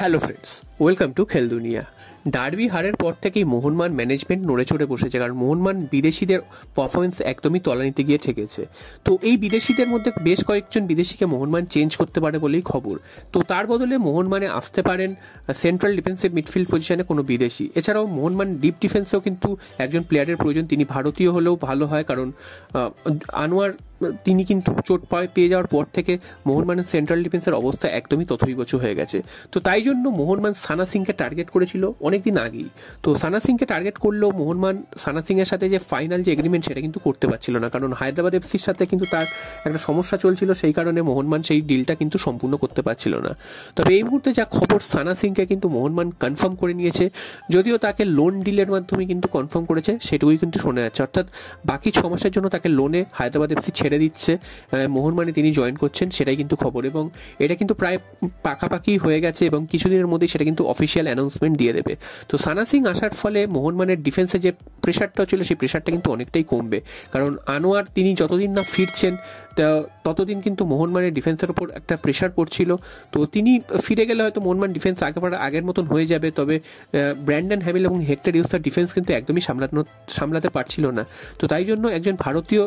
hello friends welcome to Kheldunia derby হারের পর থেকেই মোহনমান ম্যানেজমেন্ট নড়ে চড়ে বসেছে কারণ মোহনমান বিদেশিদের পারফরমেন্স একদমই তলানিতে গিয়ে ঠেকেছে তো এই বিদেশিদের মধ্যে বেশ কয়েকজন বিদেশিকে মোহনমান চেঞ্জ করতে পারে বলেই খবর তো তার বদলে মোহনমানে আসতে পারেন সেন্ট্রাল ডিফেন্সিভ মিডফিল্ড পজিশনে কোনো বিদেশি এছাড়াও মোহনমান ডিপ ডিফেন্সেও কিন্তু একজন প্লেয়ারের প্রয়োজন তিনি ভারতীয় হলেও ভালো হয় কারণ আনোয়ার তিনি কিন্তু চোট পায় পেয়ে যাওয়ার পর থেকে মোহনমানের সেন্ট্রাল ডিফেন্সের অবস্থা একদমই তথৈবচ হয়ে গেছে তো তাই জন্য মোহনমান সানা সিংকে টার্গেট করেছিল অনেক দিন আগেই তো সানা সিংকে টার্গেট করলেও মোহনমান সানা সিংয়ের সাথে যে ফাইনাল যে এগ্রিমেন্ট সেটা কিন্তু করতে পারছিল না কারণ হায়দ্রাবাদ এফসির সাথে কিন্তু তার একটা সমস্যা চলছিল সেই কারণে মোহনমান সেই ডিলটা কিন্তু সম্পূর্ণ করতে পারছিল না তবে এই মুহূর্তে যা খবর সানা সিংকে কিন্তু মোহনমান কনফার্ম করে নিয়েছে যদিও তাকে লোন ডিলের মাধ্যমে কিন্তু কনফার্ম করেছে সেটুকুই কিন্তু শোনা যাচ্ছে অর্থাৎ বাকি ছ মাসের জন্য তাকে লোনে হায়দ্রাবাদ এফসি ছেড়ে ছেড়ে দিচ্ছে মোহনমানে তিনি জয়েন করছেন সেটাই কিন্তু খবর এবং এটা কিন্তু প্রায় পাকাপাকি হয়ে গেছে এবং কিছুদিনের মধ্যেই সেটা কিন্তু অফিসিয়াল অ্যানাউন্সমেন্ট দিয়ে দেবে তো সানা সিং আসার ফলে মোহনমানের ডিফেন্সে যে প্রেশারটা ছিল সেই প্রেশারটা কিন্তু অনেকটাই কমবে কারণ আনোয়ার তিনি যতদিন না ফিরছেন ততদিন কিন্তু মোহনমানের ডিফেন্সের ওপর একটা প্রেশার পড়ছিল তো তিনি ফিরে গেলে হয়তো মোহনমান ডিফেন্স আগেবার আগের মতন হয়ে যাবে তবে ব্র্যান্ডন হ্যামিল এবং হেক্টর ইউস্তার ডিফেন্স কিন্তু একদমই সামলানো সামলাতে পারছিল না তো তাই জন্য একজন ভারতীয়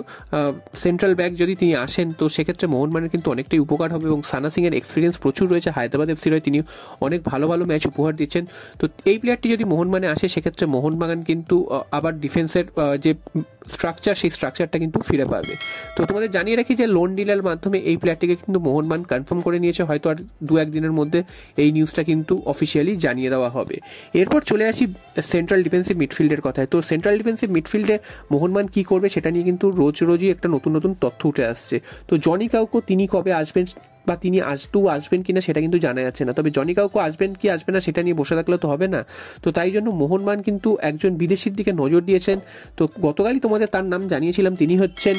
সেন্ট্রাল ব্যাক যদি তিনি আসেন তো সেক্ষেত্রে মোহনমানের কিন্তু অনেকটাই উপকার হবে এবং সানা সিংয়ের এক্সপিরিয়েন্স প্রচুর রয়েছে হায়দ্রাবাদ এফসির হয়ে তিনি অনেক ভালো ভালো ম্যাচ উপহার দিচ্ছেন তো এই প্লেয়ারটি যদি মোহনমানে আসে সেক্ষেত্রে মোহনবাগান কিন্তু আবার তোমার ডিফেন্সের যে স্ট্রাকচার সেই স্ট্রাকচারটা কিন্তু ফিরে পাবে তো তোমাদের জানিয়ে রাখি যে লোন ডিলের মাধ্যমে এই প্লেয়ারটিকে কিন্তু মোহনমান কনফার্ম করে নিয়েছে হয়তো আর দু একদিনের মধ্যে এই নিউজটা কিন্তু অফিসিয়ালি জানিয়ে দেওয়া হবে এরপর চলে আসি সেন্ট্রাল ডিফেন্সিভ মিডফিল্ডের কথায় তো সেন্ট্রাল ডিফেন্সিভ মিডফিল্ডে মোহনমান কি করবে সেটা নিয়ে কিন্তু রোজ রোজই একটা নতুন নতুন তথ্য উঠে আসছে তো জনি কাউকো তিনি কবে আসবেন বা তিনি আজকেও আসবেন কিনা সেটা কিন্তু জানা যাচ্ছে না তবে জনি কাউকে আসবেন কি আসবে না সেটা নিয়ে বসে থাকলে তো হবে না তো তাই জন্য মোহনমান কিন্তু একজন বিদেশির দিকে নজর দিয়েছেন তো গতকালই তোমাদের তার নাম জানিয়েছিলাম তিনি হচ্ছেন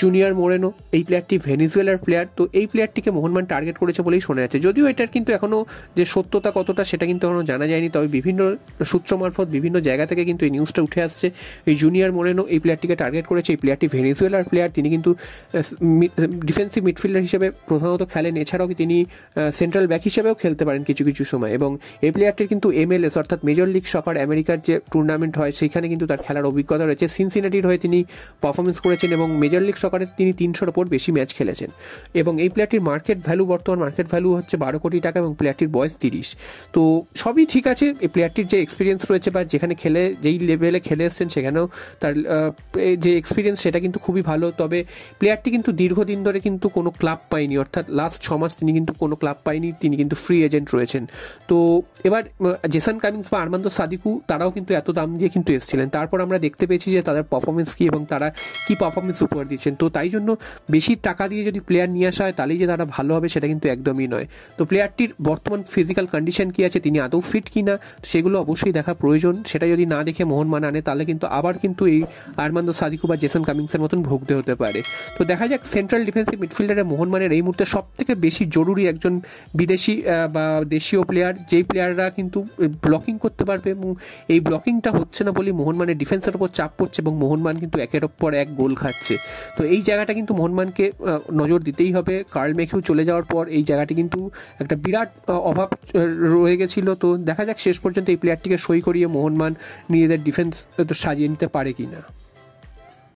জুনিয়র মোরেনো এই প্লেয়ারটি ভেনিজুয়েলার প্লেয়ার তো এই প্লেয়ারটিকে মোহনমান টার্গেট করেছে বলেই শোনা যাচ্ছে যদিও এটার কিন্তু এখনও যে সত্যতা কতটা সেটা কিন্তু এখনও জানা যায়নি তবে বিভিন্ন সূত্র মারফত বিভিন্ন জায়গা থেকে কিন্তু এই নিউজটা উঠে আসছে এই জুনিয়র মোরেনো এই প্লেয়ারটিকে টার্গেট করেছে এই প্লেয়ারটি ভেনিজুয়েলার প্লেয়ার তিনি কিন্তু ডিফেন্সিভ মিডফিল্ডার হিসেবে প্রধানত খেলে অ্যালেন এছাড়াও তিনি সেন্ট্রাল ব্যাক হিসেবেও খেলতে পারেন কিছু কিছু সময় এবং এই প্লেয়ারটির কিন্তু এমএলএস অর্থাৎ মেজর লিগ সফার আমেরিকার যে টুর্নামেন্ট হয় সেখানে কিন্তু তার খেলার অভিজ্ঞতা রয়েছে সিনসিনাটির হয়ে তিনি পারফরমেন্স করেছেন এবং মেজর লিগ সকারে তিনি তিনশোর ওপর বেশি ম্যাচ খেলেছেন এবং এই প্লেয়ারটির মার্কেট ভ্যালু বর্তমান মার্কেট ভ্যালু হচ্ছে বারো কোটি টাকা এবং প্লেয়ারটির বয়স তিরিশ তো সবই ঠিক আছে এই প্লেয়ারটির যে এক্সপিরিয়েন্স রয়েছে বা যেখানে খেলে যেই লেভেলে খেলে এসছেন সেখানেও তার যে এক্সপিরিয়েন্স সেটা কিন্তু খুবই ভালো তবে প্লেয়ারটি কিন্তু দীর্ঘদিন ধরে কিন্তু কোনো ক্লাব পায়নি অর্থাৎ লাস্ট লাস্ট ছ মাস তিনি কিন্তু কোনো ক্লাব পায়নি তিনি কিন্তু ফ্রি এজেন্ট রয়েছেন তো এবার জেসান কামিংস বা আর্মান্দ সাদিকু তারাও কিন্তু এত দাম দিয়ে কিন্তু এসেছিলেন তারপর আমরা দেখতে পেয়েছি যে তাদের পারফরমেন্স কী এবং তারা কী পারফরমেন্স উপহার দিচ্ছেন তো তাই জন্য বেশি টাকা দিয়ে যদি প্লেয়ার নিয়ে আসা হয় তাহলেই যে তারা ভালো হবে সেটা কিন্তু একদমই নয় তো প্লেয়ারটির বর্তমান ফিজিক্যাল কন্ডিশন কী আছে তিনি আদৌ ফিট কি না সেগুলো অবশ্যই দেখা প্রয়োজন সেটা যদি না দেখে মোহনমান আনে তাহলে কিন্তু আবার কিন্তু এই আর্মান্দ সাদিকু বা জেসন কামিংসের মতন ভুগতে হতে পারে তো দেখা যাক সেন্ট্রাল ডিফেন্সিভ মোহন মোহনমানের এই মুহূর্তে সব থেকে বেশি জরুরি একজন বিদেশি বা দেশীয় প্লেয়ার যেই প্লেয়াররা কিন্তু ব্লকিং করতে পারবে এবং এই ব্লকিংটা হচ্ছে না বলেই মোহনমানের ডিফেন্সের ওপর চাপ পড়ছে এবং মোহনমান কিন্তু একের পর এক গোল খাচ্ছে তো এই জায়গাটা কিন্তু মোহনমানকে নজর দিতেই হবে কার্ল মেখিউ চলে যাওয়ার পর এই জায়গাটি কিন্তু একটা বিরাট অভাব রয়ে গেছিল তো দেখা যাক শেষ পর্যন্ত এই প্লেয়ারটিকে সই করিয়ে মোহনমান নিজেদের ডিফেন্স সাজিয়ে নিতে পারে কি না